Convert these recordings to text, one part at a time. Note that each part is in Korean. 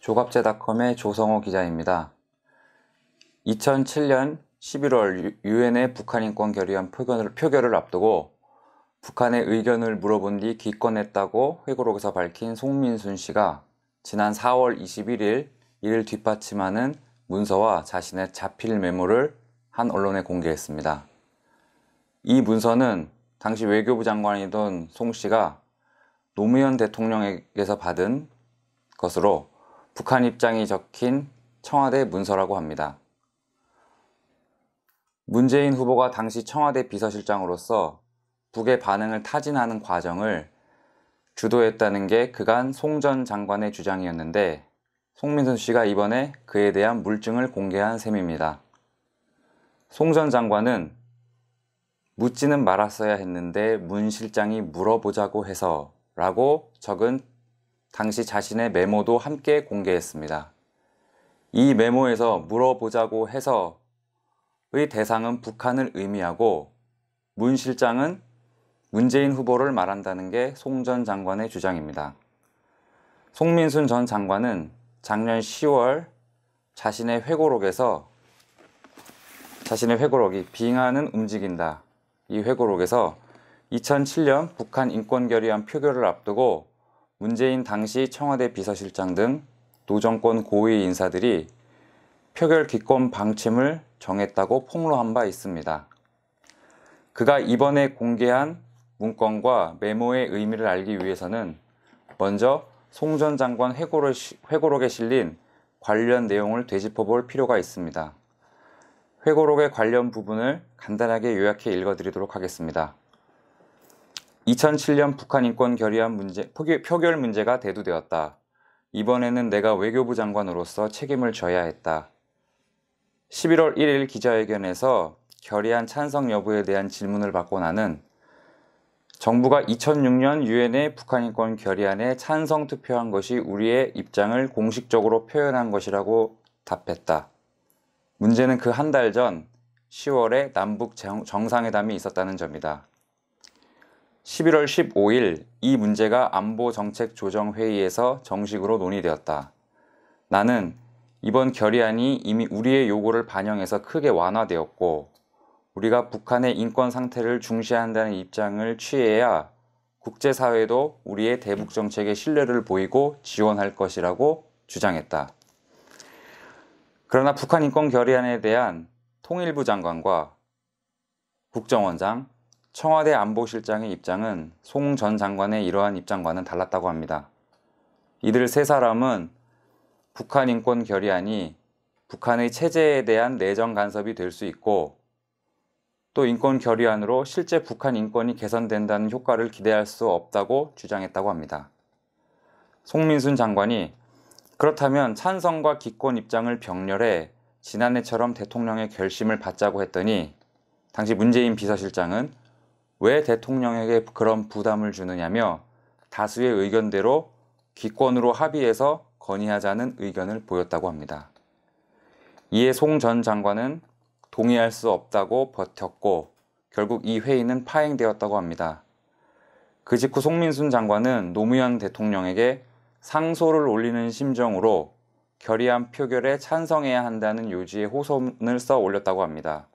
조갑제닷컴의 조성호 기자입니다. 2007년 11월 유엔의 북한인권 결의안 표결을, 표결을 앞두고 북한의 의견을 물어본 뒤 기권했다고 회고록에서 밝힌 송민순 씨가 지난 4월 21일 이를 뒷받침하는 문서와 자신의 자필 메모를 한 언론에 공개했습니다. 이 문서는 당시 외교부 장관이던 송 씨가 노무현 대통령에게서 받은 것으로 북한 입장이 적힌 청와대 문서라고 합니다. 문재인 후보가 당시 청와대 비서실장으로서 북의 반응을 타진하는 과정을 주도했다는 게 그간 송 전 장관의 주장이었는데 송민선 씨가 이번에 그에 대한 물증을 공개한 셈입니다. 송 전 장관은 묻지는 말았어야 했는데 문 실장이 물어보자고 해서 라고 적은 당시 자신의 메모도 함께 공개했습니다. 이 메모에서 물어보자고 해서의 대상은 북한을 의미하고 문 실장은 문재인 후보를 말한다는 게 송 전 장관의 주장입니다. 송민순 전 장관은 작년 10월 자신의 회고록에서 자신의 회고록이 빙하는 움직인다. 이 회고록에서 2007년 북한 인권결의안 표결을 앞두고 문재인 당시 청와대 비서실장 등 노정권 고위 인사들이 표결 기권 방침을 정했다고 폭로한 바 있습니다. 그가 이번에 공개한 문건과 메모의 의미를 알기 위해서는 먼저 송 전 장관 회고록에 실린 관련 내용을 되짚어 볼 필요가 있습니다. 회고록의 관련 부분을 간단하게 요약해 읽어드리도록 하겠습니다. 2007년 북한 인권 결의안 문제, 표결 문제가 대두되었다. 이번에는 내가 외교부 장관으로서 책임을 져야 했다. 11월 1일 기자회견에서 결의안 찬성 여부에 대한 질문을 받고 나는 정부가 2006년 유엔의 북한 인권 결의안에 찬성 투표한 것이 우리의 입장을 공식적으로 표현한 것이라고 답했다. 문제는 그 한 달 전 10월에 남북 정상회담이 있었다는 점이다. 11월 15일 이 문제가 안보정책조정회의에서 정식으로 논의되었다. 나는 이번 결의안이 이미 우리의 요구를 반영해서 크게 완화되었고, 우리가 북한의 인권 상태를 중시한다는 입장을 취해야 국제사회도 우리의 대북정책에 신뢰를 보이고 지원할 것이라고 주장했다. 그러나 북한 인권 결의안에 대한 통일부 장관과 국정원장, 청와대 안보실장의 입장은 송 전 장관의 이러한 입장과는 달랐다고 합니다. 이들 세 사람은 북한 인권 결의안이 북한의 체제에 대한 내정 간섭이 될 수 있고 또 인권 결의안으로 실제 북한 인권이 개선된다는 효과를 기대할 수 없다고 주장했다고 합니다. 송민순 장관이 그렇다면 찬성과 기권 입장을 병렬해 지난해처럼 대통령의 결심을 받자고 했더니 당시 문재인 비서실장은 왜 대통령에게 그런 부담을 주느냐며 다수의 의견대로 기권으로 합의해서 건의하자는 의견을 보였다고 합니다. 이에 송 전 장관은 동의할 수 없다고 버텼고 결국 이 회의는 파행되었다고 합니다. 그 직후 송민순 장관은 노무현 대통령에게 상소를 올리는 심정으로 결의안 표결에 찬성해야 한다는 요지의 호소문을 써 올렸다고 합니다.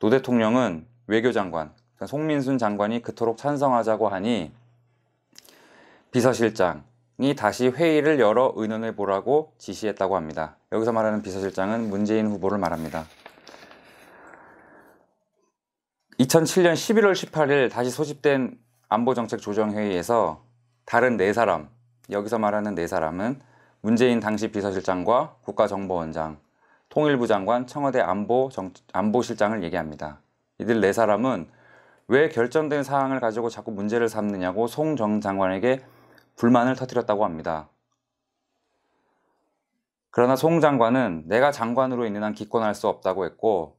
노 대통령은 외교장관, 송민순 장관이 그토록 찬성하자고 하니 비서실장이 다시 회의를 열어 의논해 보라고 지시했다고 합니다. 여기서 말하는 비서실장은 문재인 후보를 말합니다. 2007년 11월 18일 다시 소집된 안보정책조정회의에서 다른 네 사람, 여기서 말하는 네 사람은 문재인 당시 비서실장과 국가정보원장, 통일부 장관, 청와대 안보 정, 안보실장을 얘기합니다. 이들 네 사람은 왜 결정된 사항을 가지고 자꾸 문제를 삼느냐고 송정 장관에게 불만을 터뜨렸다고 합니다. 그러나 송 장관은 내가 장관으로 있는 한 기권할 수 없다고 했고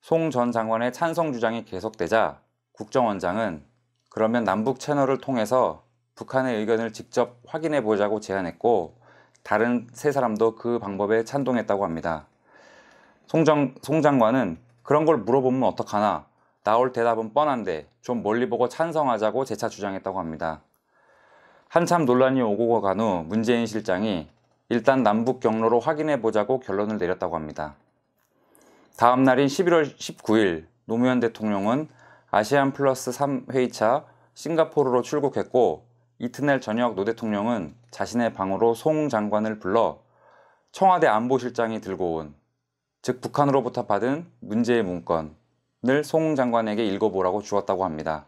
송 전 장관의 찬성 주장이 계속되자 국정원장은 그러면 남북 채널을 통해서 북한의 의견을 직접 확인해 보자고 제안했고 다른 세 사람도 그 방법에 찬동했다고 합니다. 송, 정, 송 장관은 그런 걸 물어보면 어떡하나 나올 대답은 뻔한데 좀 멀리 보고 찬성하자고 재차 주장했다고 합니다. 한참 논란이 오고 간 후 문재인 실장이 일단 남북 경로로 확인해 보자고 결론을 내렸다고 합니다. 다음 날인 11월 19일 노무현 대통령은 아시안 플러스 3회차 의 싱가포르로 출국했고 이튿날 저녁 노 대통령은 자신의 방으로 송 장관을 불러 청와대 안보실장이 들고 온, 즉 북한으로부터 받은 문제의 문건, 송 장관에게 읽어보라고 주었다고 합니다.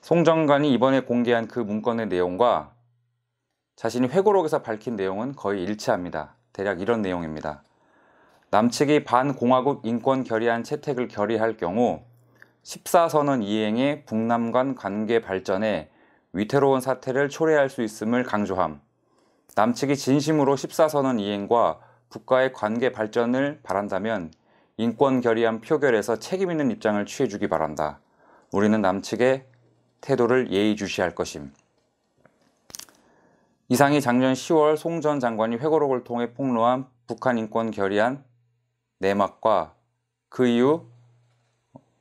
송 장관이 이번에 공개한 그 문건의 내용과 자신이 회고록에서 밝힌 내용은 거의 일치합니다. 대략 이런 내용입니다. 남측이 반공화국 인권 결의안 채택을 결의할 경우 14선언 이행에 북남 간 관계 발전에 위태로운 사태를 초래할 수 있음을 강조함. 남측이 진심으로 14선언 이행과 국가의 관계 발전을 바란다면 인권 결의안 표결에서 책임 있는 입장을 취해주기 바란다. 우리는 남측의 태도를 예의주시할 것임. 이상이 작년 10월 송 전 장관이 회고록을 통해 폭로한 북한 인권 결의안 내막과 그 이후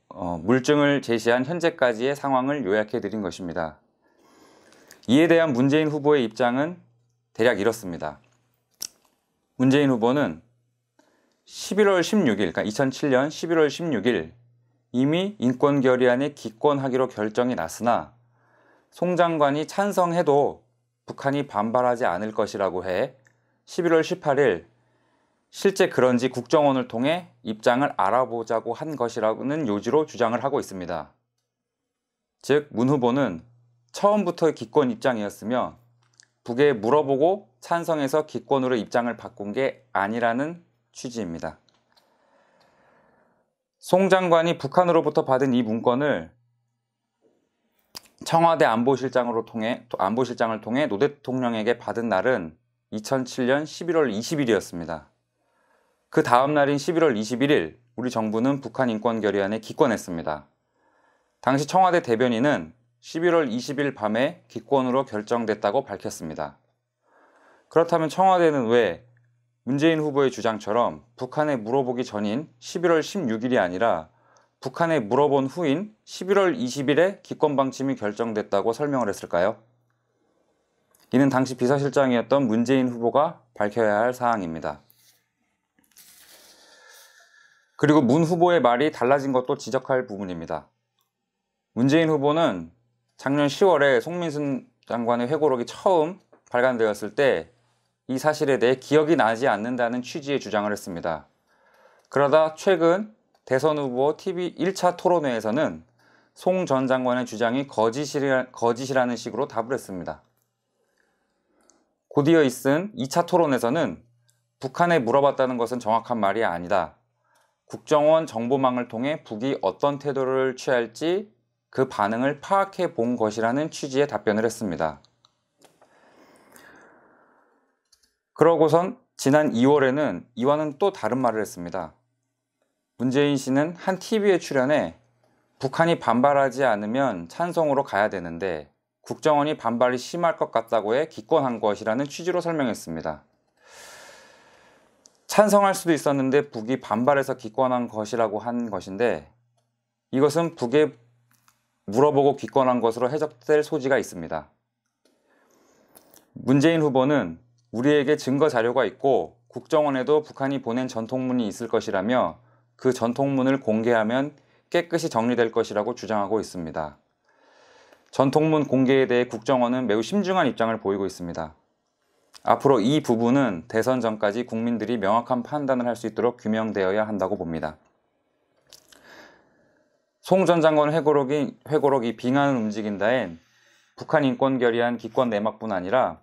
어, 물증을 제시한 현재까지의 상황을 요약해 드린 것입니다. 이에 대한 문재인 후보의 입장은 대략 이렇습니다. 문재인 후보는 11월 16일, 그러니까 2007년 11월 16일 이미 인권 결의안에 기권하기로 결정이 났으나 송 장관이 찬성해도 북한이 반발하지 않을 것이라고 해 11월 18일 실제 그런지 국정원을 통해 입장을 알아보자고 한 것이라는 요지로 주장을 하고 있습니다. 즉, 문 후보는 처음부터 기권 입장이었으며 북에 물어보고 찬성해서 기권으로 입장을 바꾼 게 아니라는 취지입니다. 송 장관이 북한으로부터 받은 이 문건을 청와대 안보실장으로 통해 안보실장을 통해 노 대통령에게 받은 날은 2007년 11월 20일이었습니다. 그 다음 날인 11월 21일 우리 정부는 북한 인권 결의안에 기권했습니다. 당시 청와대 대변인은 11월 20일 밤에 기권으로 결정됐다고 밝혔습니다. 그렇다면 청와대는 왜 문재인 후보의 주장처럼 북한에 물어보기 전인 11월 16일이 아니라 북한에 물어본 후인 11월 20일에 기권 방침이 결정됐다고 설명을 했을까요? 이는 당시 비서실장이었던 문재인 후보가 밝혀야 할 사항입니다. 그리고 문 후보의 말이 달라진 것도 지적할 부분입니다. 문재인 후보는 작년 10월에 송민순 장관의 회고록이 처음 발간되었을 때이 사실에 대해 기억이 나지 않는다는 취지의 주장을 했습니다. 그러다 최근 대선 후보 TV 1차 토론회에서는 송 전 장관의 주장이 거짓이라, 거짓이라는 식으로 답을 했습니다. 곧이어 있은 2차 토론에서는 북한에 물어봤다는 것은 정확한 말이 아니다. 국정원 정보망을 통해 북이 어떤 태도를 취할지 그 반응을 파악해 본 것이라는 취지의 답변을 했습니다. 그러고선 지난 2월에는 이와는 또 다른 말을 했습니다. 문재인 씨는 한 TV에 출연해 북한이 반발하지 않으면 찬성으로 가야 되는데 국정원이 반발이 심할 것 같다고 해 기권한 것이라는 취지로 설명했습니다. 찬성할 수도 있었는데 북이 반발해서 기권한 것이라고 한 것인데 이것은 북에 물어보고 기권한 것으로 해석될 소지가 있습니다. 문재인 후보는 우리에게 증거 자료가 있고 국정원에도 북한이 보낸 전통문이 있을 것이라며 그 전통문을 공개하면 깨끗이 정리될 것이라고 주장하고 있습니다. 전통문 공개에 대해 국정원은 매우 심중한 입장을 보이고 있습니다. 앞으로 이 부분은 대선 전까지 국민들이 명확한 판단을 할 수 있도록 규명되어야 한다고 봅니다. 송 전 장관 회고록이, 회고록이 빙하는 움직인다엔 북한 인권 결의안 기권 내막뿐 아니라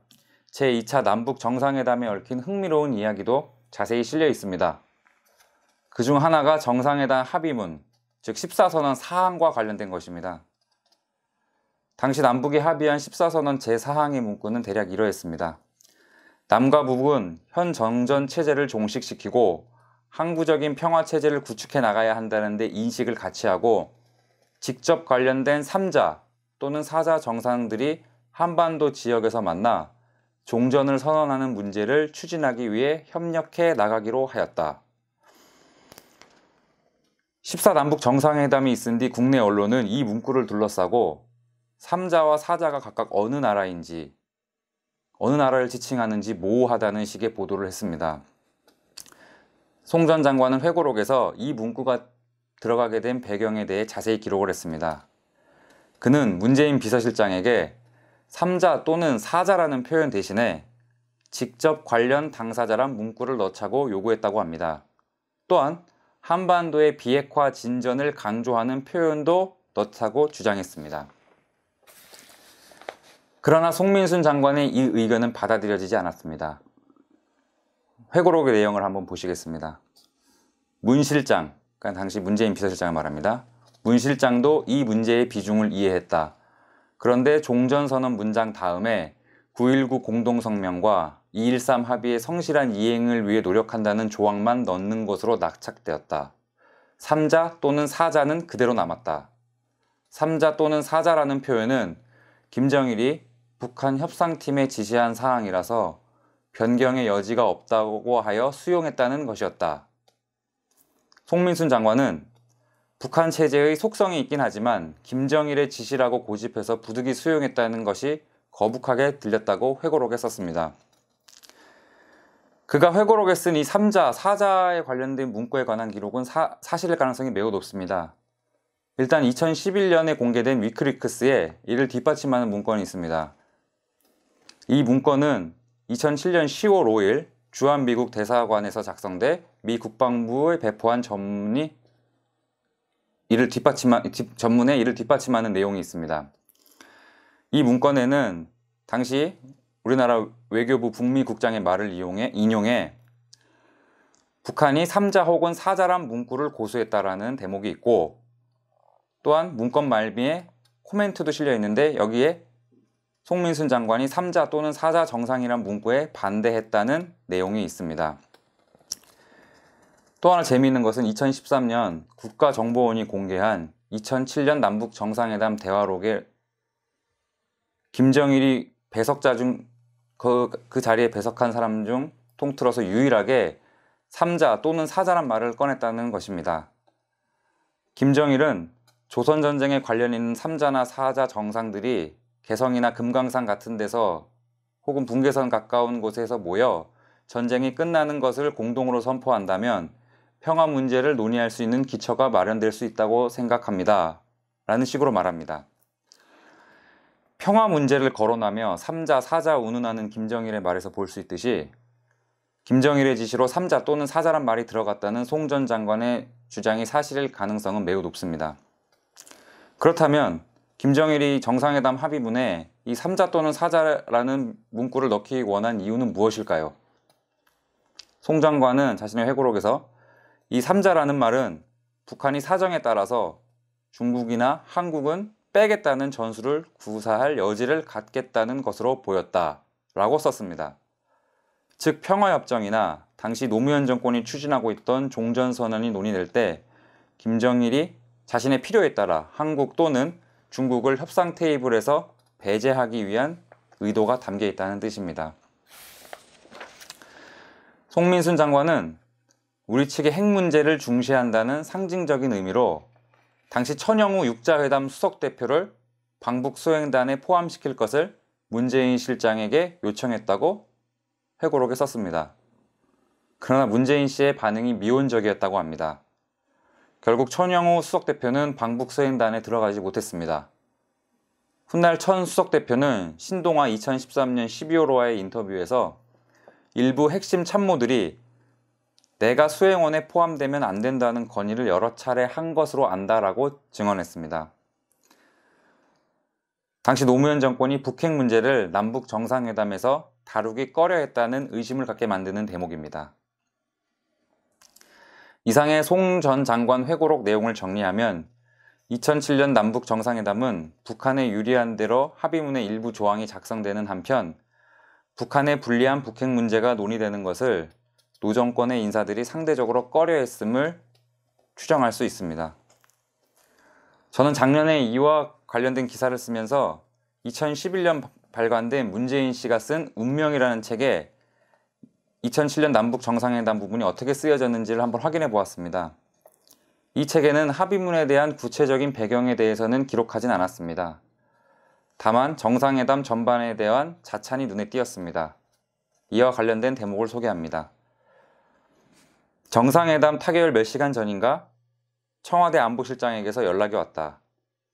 제2차 남북 정상회담에 얽힌 흥미로운 이야기도 자세히 실려 있습니다. 그 중 하나가 정상회담 합의문, 즉 14선언 사항과 관련된 것입니다. 당시 남북이 합의한 14선언 제4항의 문구는 대략 이러했습니다. 남과 북은 현 정전 체제를 종식시키고 항구적인 평화 체제를 구축해 나가야 한다는 데 인식을 같이 하고 직접 관련된 3자 또는 4자 정상들이 한반도 지역에서 만나 종전을 선언하는 문제를 추진하기 위해 협력해 나가기로 하였다. 14 남북 정상회담이 있은 뒤 국내 언론은 이 문구를 둘러싸고 3자와 4자가 각각 어느 나라인지 어느 나라를 지칭하는지 모호하다는 식의 보도를 했습니다. 송 전 장관은 회고록에서 이 문구가 들어가게 된 배경에 대해 자세히 기록을 했습니다. 그는 문재인 비서실장에게 3자 또는 4자라는 표현 대신에 직접 관련 당사자란 문구를 넣자고 요구했다고 합니다. 또한 한반도의 비핵화 진전을 강조하는 표현도 넣자고 주장했습니다. 그러나 송민순 장관의 이 의견은 받아들여지지 않았습니다. 회고록의 내용을 한번 보시겠습니다. 문 실장, 그러니까 당시 문재인 비서실장을 말합니다. 문 실장도 이 문제의 비중을 이해했다. 그런데 종전선언 문장 다음에 9.19 공동성명과 2.13 합의의 성실한 이행을 위해 노력한다는 조항만 넣는 것으로 낙착되었다. 3자 또는 4자는 그대로 남았다. 3자 또는 4자라는 표현은 김정일이 북한 협상팀에 지시한 사항이라서 변경의 여지가 없다고 하여 수용했다는 것이었다. 송민순 장관은 북한 체제의 속성이 있긴 하지만 김정일의 지시라고 고집해서 부득이 수용했다는 것이 거북하게 들렸다고 회고록에 썼습니다. 그가 회고록에 쓴 이 3자, 4자에 관련된 문구에 관한 기록은 사, 사실일 가능성이 매우 높습니다. 일단 2011년에 공개된 위크리크스에 이를 뒷받침하는 문건이 있습니다. 이 문건은 2007년 10월 5일 주한미국 대사관에서 작성돼 미 국방부에 배포한 전문의 이를 뒷받침하, 전문에 이를 뒷받침하는 내용이 있습니다. 이 문건에는 당시 우리나라 외교부 북미 국장의 말을 이용해 인용해 북한이 3자 혹은 4자란 문구를 고수했다라는 대목이 있고 또한 문건 말미에 코멘트도 실려 있는데 여기에 송민순 장관이 3자 또는 4자 정상이란 문구에 반대했다는 내용이 있습니다. 또 하나 재미있는 것은 2013년 국가정보원이 공개한 2007년 남북 정상회담 대화록에 김정일이 배석자 중그 그 자리에 배석한 사람 중 통틀어서 유일하게 삼자 또는 사자란 말을 꺼냈다는 것입니다. 김정일은 조선전쟁에 관련 있는 삼자나사자 정상들이 개성이나 금강산 같은 데서 혹은 붕괴선 가까운 곳에서 모여 전쟁이 끝나는 것을 공동으로 선포한다면 평화 문제를 논의할 수 있는 기초가 마련될 수 있다고 생각합니다. 라는 식으로 말합니다. 평화 문제를 거론하며 3자, 4자 운운하는 김정일의 말에서 볼 수 있듯이 김정일의 지시로 3자 또는 4자란 말이 들어갔다는 송 전 장관의 주장이 사실일 가능성은 매우 높습니다. 그렇다면 김정일이 정상회담 합의문에 이 3자 또는 4자라는 문구를 넣기 원한 이유는 무엇일까요? 송 장관은 자신의 회고록에서 이 3자라는 말은 북한이 사정에 따라서 중국이나 한국은 빼겠다는 전술을 구사할 여지를 갖겠다는 것으로 보였다 라고 썼습니다. 즉 평화협정이나 당시 노무현 정권이 추진하고 있던 종전선언이 논의될 때 김정일이 자신의 필요에 따라 한국 또는 중국을 협상 테이블에서 배제하기 위한 의도가 담겨 있다는 뜻입니다. 송민순 장관은 우리 측의 핵 문제를 중시한다는 상징적인 의미로 당시 천영우 육자회담 수석대표를 방북 수행단에 포함시킬 것을 문재인 실장에게 요청했다고 회고록에 썼습니다. 그러나 문재인 씨의 반응이 미온적이었다고 합니다. 결국 천영우 수석대표는 방북 수행단에 들어가지 못했습니다. 훗날 천 수석대표는 신동아 2013년 12월호와의 인터뷰에서 일부 핵심 참모들이 내가 수행원에 포함되면 안 된다는 건의를 여러 차례 한 것으로 안다라고 증언했습니다. 당시 노무현 정권이 북핵 문제를 남북 정상회담에서 다루기 꺼려 했다는 의심을 갖게 만드는 대목입니다. 이상의 송 전 장관 회고록 내용을 정리하면 2007년 남북 정상회담은 북한에 유리한 대로 합의문의 일부 조항이 작성되는 한편 북한의 불리한 북핵 문제가 논의되는 것을 노정권의 인사들이 상대적으로 꺼려했음을 추정할 수 있습니다. 저는 작년에 이와 관련된 기사를 쓰면서 2011년 발간된 문재인 씨가 쓴 운명이라는 책에 2007년 남북 정상회담 부분이 어떻게 쓰여졌는지를 한번 확인해 보았습니다. 이 책에는 합의문에 대한 구체적인 배경에 대해서는 기록하진 않았습니다. 다만 정상회담 전반에 대한 자찬이 눈에 띄었습니다. 이와 관련된 대목을 소개합니다. 정상회담 타결 몇 시간 전인가 청와대 안보실장에게서 연락이 왔다.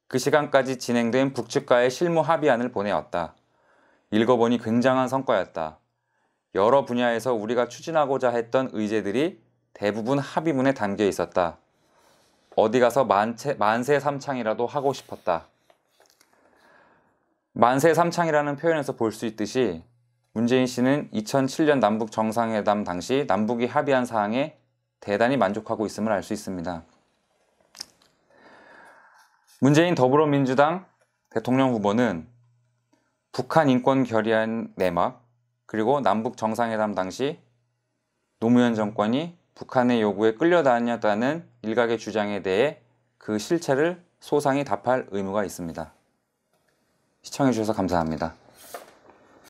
그 시간까지 진행된 북측과의 실무 합의안을 보내왔다. 읽어보니 굉장한 성과였다. 여러 분야에서 우리가 추진하고자 했던 의제들이 대부분 합의문에 담겨 있었다. 어디 가서 만체, 만세 삼창이라도 하고 싶었다. 만세 삼창이라는 표현에서 볼 수 있듯이 문재인 씨는 2007년 남북 정상회담 당시 남북이 합의한 사항에 대단히 만족하고 있음을 알 수 있습니다. 문재인 더불어민주당 대통령 후보는 북한 인권 결의안 내막 그리고 남북 정상회담 당시 노무현 정권이 북한의 요구에 끌려다녔다는 일각의 주장에 대해 그 실체를 소상히 답할 의무가 있습니다. 시청해주셔서 감사합니다.